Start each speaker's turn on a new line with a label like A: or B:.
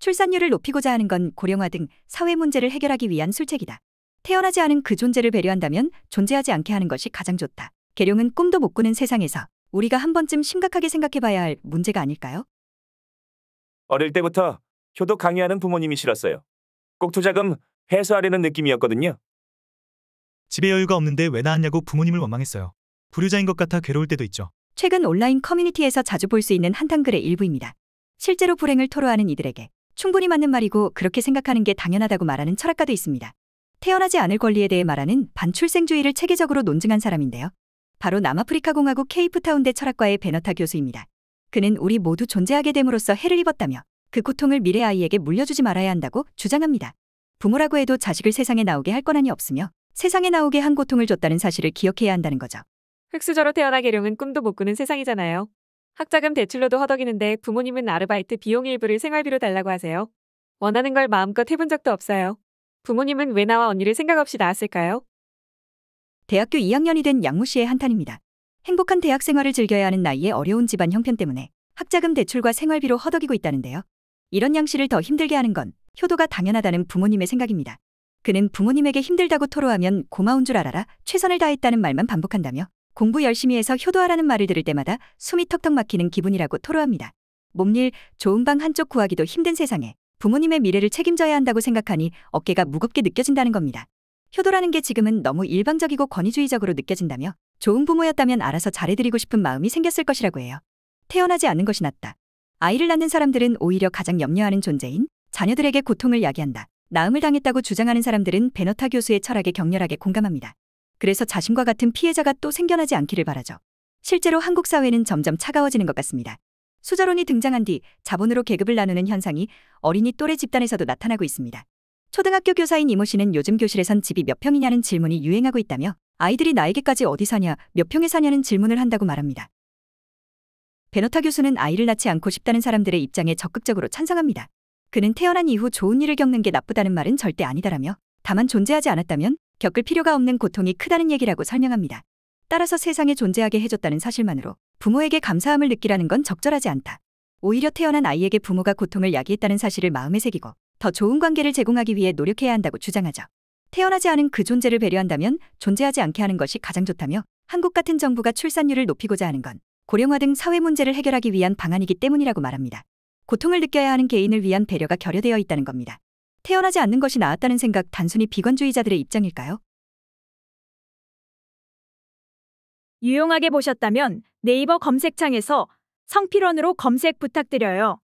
A: 출산율을 높이고자 하는 건 고령화 등 사회 문제를 해결하기 위한 술책이다. 태어나지 않은 그 존재를 배려한다면 존재하지 않게 하는 것이 가장 좋다. 계룡은 꿈도 못 꾸는 세상에서 우리가 한 번쯤 심각하게 생각해봐야 할 문제가 아닐까요? 어릴 때부터 효도 강요하는 부모님이 싫었어요. 꼭투자금 회수하려는 느낌이었거든요. 집에 여유가 없는데 왜 나왔냐고 부모님을 원망했어요. 불효자인 것 같아 괴로울 때도 있죠. 최근 온라인 커뮤니티에서 자주 볼 수 있는 한탄글의 일부입니다. 실제로 불행을 토로하는 이들에게 충분히 맞는 말이고 그렇게 생각하는 게 당연하다고 말하는 철학가도 있습니다. 태어나지 않을 권리에 대해 말하는 반출생주의를 체계적으로 논증한 사람인데요. 바로 남아프리카 공화국 케이프타운대 철학과의 베너타 교수입니다. 그는 우리 모두 존재하게 됨으로써 해를 입었다며 그 고통을 미래 아이에게 물려주지 말아야 한다고 주장합니다. 부모라고 해도 자식을 세상에 나오게 할 권한이 없으며 세상에 나오게 한 고통을 줬다는 사실을 기억해야 한다는 거죠. 흙수저로 태어나 계룡은 꿈도 못 꾸는 세상이잖아요. 학자금 대출로도 허덕이는데 부모님은 아르바이트 비용 일부를 생활비로 달라고 하세요. 원하는 걸 마음껏 해본 적도 없어요. 부모님은 왜 나와 언니를 생각 없이 낳았을까요? 대학교 2학년이 된 양무 씨의 한탄입니다. 행복한 대학 생활을 즐겨야 하는 나이에 어려운 집안 형편 때문에 학자금 대출과 생활비로 허덕이고 있다는데요. 이런 양 씨를 더 힘들게 하는 건 효도가 당연하다는 부모님의 생각입니다. 그는 부모님에게 힘들다고 토로하면 고마운 줄 알아라 최선을 다했다는 말만 반복한다며 공부 열심히 해서 효도하라는 말을 들을 때마다 숨이 턱턱 막히는 기분이라고 토로합니다. 몸일, 좋은 방 한쪽 구하기도 힘든 세상에 부모님의 미래를 책임져야 한다고 생각하니 어깨가 무겁게 느껴진다는 겁니다. 효도라는 게 지금은 너무 일방적이고 권위주의적으로 느껴진다며 좋은 부모였다면 알아서 잘해드리고 싶은 마음이 생겼을 것이라고 해요. 태어나지 않는 것이 낫다. 아이를 낳는 사람들은 오히려 가장 염려하는 존재인 자녀들에게 고통을 야기한다. 나음을 당했다고 주장하는 사람들은 베너타 교수의 철학에 격렬하게 공감합니다. 그래서 자신과 같은 피해자가 또 생겨나지 않기를 바라죠. 실제로 한국 사회는 점점 차가워지는 것 같습니다. 수자론이 등장한 뒤 자본으로 계급을 나누는 현상이 어린이 또래 집단에서도 나타나고 있습니다. 초등학교 교사인 이모 씨는 요즘 교실에선 집이 몇 평이냐는 질문이 유행하고 있다며 아이들이 나에게까지 어디 사냐, 몇 평에 사냐는 질문을 한다고 말합니다. 베너타 교수는 아이를 낳지 않고 싶다는 사람들의 입장에 적극적으로 찬성합니다. 그는 태어난 이후 좋은 일을 겪는 게 나쁘다는 말은 절대 아니다라며 다만 존재하지 않았다면 겪을 필요가 없는 고통이 크다는 얘기라고 설명합니다. 따라서 세상에 존재하게 해줬다는 사실만으로 부모에게 감사함을 느끼라는 건 적절하지 않다. 오히려 태어난 아이에게 부모가 고통을 야기했다는 사실을 마음에 새기고 더 좋은 관계를 제공하기 위해 노력해야 한다고 주장하죠. 태어나지 않은 그 존재를 배려한다면 존재하지 않게 하는 것이 가장 좋다며 한국 같은 정부가 출산율을 높이고자 하는 건 고령화 등 사회 문제를 해결하기 위한 방안이기 때문이라고 말합니다. 고통을 느껴야 하는 개인을 위한 배려가 결여되어 있다는 겁니다. 태어나지 않는 것이 나았다는 생각 단순히 비관주의자들의 입장일까요? 유용하게 보셨다면 네이버 검색창에서 성필원으로 검색 부탁드려요.